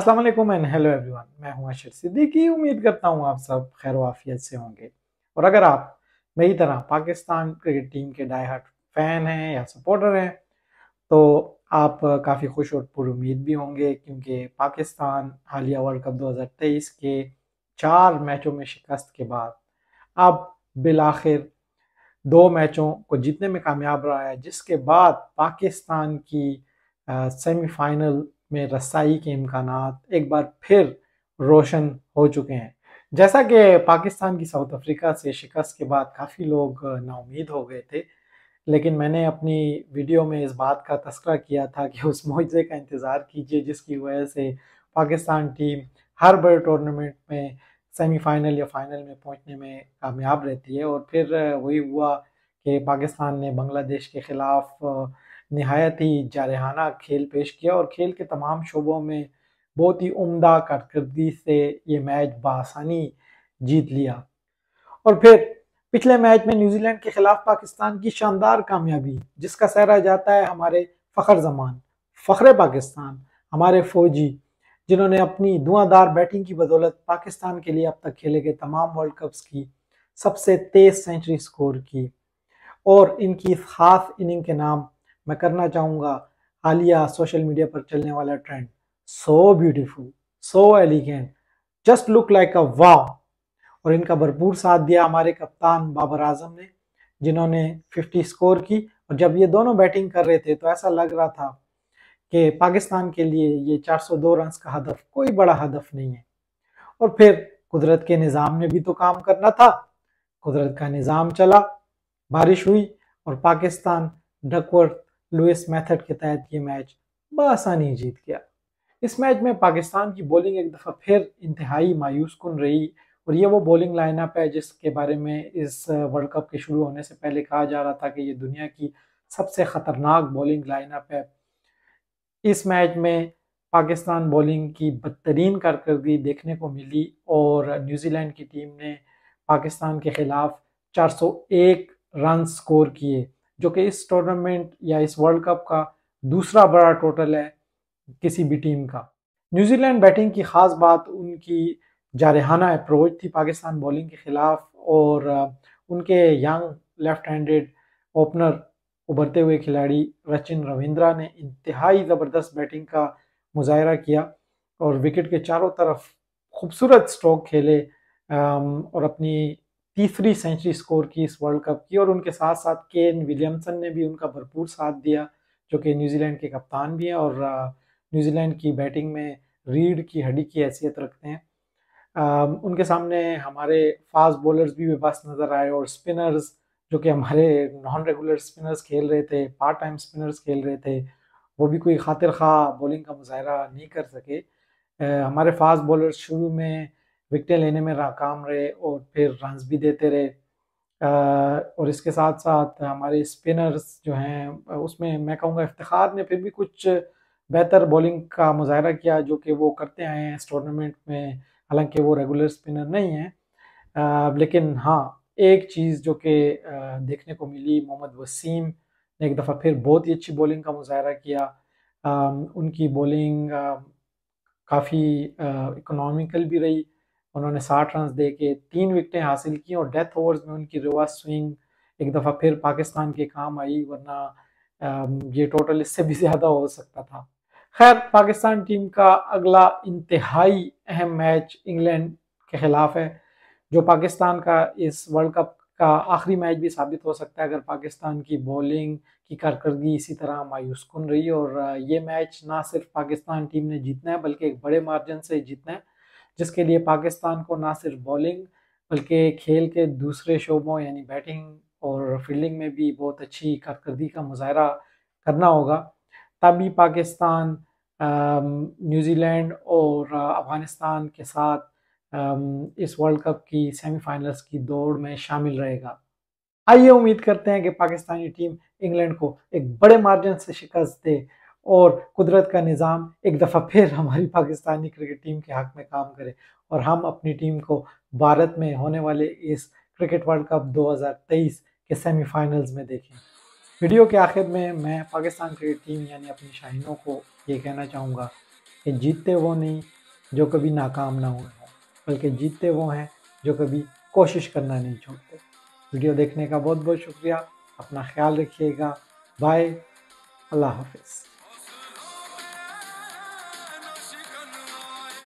अस्सलाम वालेकुम and hello everyone मैं हूं अशर सिद्दीकी उम्मीद करता हूं आप सब खैर वाफियत से होंगे और अगर आप मेरी तरह पाकिस्तान क्रिकेट टीम के डाई हार्ट फैन हैं या सपोर्टर हैं तो आप काफ़ी खुश और पुरुद भी होंगे क्योंकि पाकिस्तान हालिया वर्ल्ड कप 2023 के चार मैचों में शिकस्त के बाद अब आखिर दो मैचों को जीतने में कामयाब रहा है जिसके बाद पाकिस्तान की सेमीफाइनल में रसाई के इम्कान एक बार फिर रोशन हो चुके हैं जैसा कि पाकिस्तान की साउथ अफ्रीका से शिकस्त के बाद काफ़ी लोग नाउमीद हो गए थे लेकिन मैंने अपनी वीडियो में इस बात का तस्करा किया था कि उस मुआवजे का इंतज़ार कीजिए जिसकी वजह से पाकिस्तान टीम हर बड़े टूर्नामेंट में सेमीफाइनल या फाइनल में पहुंचने में कामयाब रहती है और फिर वही हुआ कि पाकिस्तान ने बांग्लादेश के ख़िलाफ़ नहायत ही जारहाना खेल पेश किया और खेल के तमाम शोबों में बहुत ही उम्दा कारकर्दगी से ये मैच बासानी जीत लिया और फिर पिछले मैच में न्यूजीलैंड के खिलाफ पाकिस्तान की शानदार कामयाबी जिसका सहरा जाता है हमारे फ़खर जमान फ़खर पाकिस्तान हमारे फौजी जिन्होंने अपनी धुआंधार बैटिंग की बदौलत पाकिस्तान के लिए अब तक खेले गए तमाम वर्ल्ड कप्स की सबसे तेज सेंचुरी स्कोर की और इनकी खास इनिंग के नाम मैं करना चाहूँगा हालिया सोशल मीडिया पर चलने वाला trend so beautiful so elegant just look like a wow और इनका भरपूर साथ दिया हमारे कप्तान बाबर आजम ने जिन्होंने 50 स्कोर की और जब ये दोनों बैटिंग कर रहे थे तो ऐसा लग रहा था कि पाकिस्तान के लिए ये 402 रन का हदफ कोई बड़ा हदफ नहीं है और फिर कुदरत के निज़ाम ने भी तो काम करना था कुदरत का निज़ाम चला बारिश हुई और पाकिस्तान डकवर्थ लुइस मेथड के तहत ये मैच बसानी जीत गया इस मैच में पाकिस्तान की बॉलिंग एक दफ़ा फिर इंतहाई मायूस कन रही और ये वो बॉलिंग लाइनअप है जिसके बारे में इस वर्ल्ड कप के शुरू होने से पहले कहा जा रहा था कि ये दुनिया की सबसे ख़तरनाक बॉलिंग लाइनअप है इस मैच में पाकिस्तान बॉलिंग की बदतरीन कारकर्दगी देखने को मिली और न्यूजीलैंड की टीम ने पाकिस्तान के ख़िलाफ़ 401 रन स्कोर किए जो कि इस टूर्नामेंट या इस वर्ल्ड कप का दूसरा बड़ा टोटल है किसी भी टीम का न्यूजीलैंड बैटिंग की ख़ास बात उनकी जारहाना अप्रोच थी पाकिस्तान बॉलिंग के ख़िलाफ़ और उनके यंग लेफ्ट हैंडेड ओपनर उभरते हुए खिलाड़ी रचिन रविंद्रा ने इंतहाई ज़बरदस्त बैटिंग का मुजाहरा किया और विकेट के चारों तरफ खूबसूरत स्ट्रोक खेले और अपनी तीसरी सेंचुरी स्कोर की इस वर्ल्ड कप की और उनके साथ साथ एन विलियमसन ने भी उनका भरपूर साथ दिया जो कि न्यूजीलैंड के कप्तान भी हैं और न्यूजीलैंड की बैटिंग में रीढ़ की हड्डी की हैसियत रखते हैं आ, उनके सामने हमारे फास्ट बॉलर्स भी बेबस नज़र आए और स्पिनर्स जो कि हमारे नॉन रेगुलर स्पिनर्स खेल रहे थे पार्ट टाइम स्पिनर्स खेल रहे थे वो भी कोई खातिर खा बॉलिंग का मुजाहरा नहीं कर सके आ, हमारे फास्ट बॉलर्स शुरू में विकटें लेने में नाकाम रहे और फिर रन्स भी देते रहे और इसके साथ साथ हमारे स्पिनर्स जो हैं उसमें मैं कहूँगा इफ्तार ने फिर भी कुछ बेहतर बॉलिंग का मुजाहरा किया जो कि वो करते आए हैं इस टूर्नामेंट में हालांकि वो रेगुलर स्पिनर नहीं हैं लेकिन हाँ एक चीज़ जो कि देखने को मिली मोहम्मद वसीम ने एक दफ़ा फिर बहुत ही अच्छी बॉलिंग का मुजाहरा किया आ, उनकी बॉलिंग काफ़ी इकोनॉमिकल भी रही उन्होंने साठ रन दे के तीन विकटें हासिल की और डेथ ओवर्स में उनकी रिवर्स स्विंग एक दफ़ा फिर पाकिस्तान के काम आई वरना ये टोटल इससे भी ज़्यादा हो सकता था खैर पाकिस्तान टीम का अगला इंतहाई अहम मैच इंग्लैंड के ख़िलाफ़ है जो पाकिस्तान का इस वर्ल्ड कप का आखिरी मैच भी साबित हो सकता है अगर पाकिस्तान की बॉलिंग की कारकर्दगी इसी तरह मायूसकुन रही और ये मैच ना सिर्फ पाकिस्तान टीम ने जीतना है बल्कि एक बड़े मार्जिन से जीतना है जिसके लिए पाकिस्तान को ना सिर्फ बॉलिंग बल्कि खेल के दूसरे शोबों यानी बैटिंग और फील्डिंग में भी बहुत अच्छी कारकर्दगी का मुजाहरा करना होगा तभी पाकिस्तान न्यूजीलैंड और अफगानिस्तान के साथ इस वर्ल्ड कप की सेमीफाइनल्स की दौड़ में शामिल रहेगा आइए उम्मीद करते हैं कि पाकिस्तानी टीम इंग्लैंड को एक बड़े मार्जिन से शिकस्त दे और कुदरत का निज़ाम एक दफ़ा फिर हमारी पाकिस्तानी क्रिकेट टीम के हक़ में काम करे और हम अपनी टीम को भारत में होने वाले इस क्रिकेट वर्ल्ड कप 2023 के सेमीफाइनल्स में देखें वीडियो के आखिर में मैं पाकिस्तान क्रिकेट टीम यानी अपनी शाहिनों को ये कहना चाहूँगा कि जीतते वो नहीं जो कभी नाकाम ना हुए हों बल्कि जीतते वो हैं जो कभी कोशिश करना नहीं छोड़ते वीडियो देखने का बहुत बहुत शुक्रिया अपना ख्याल रखिएगा बाय अल्लाह हाफिज़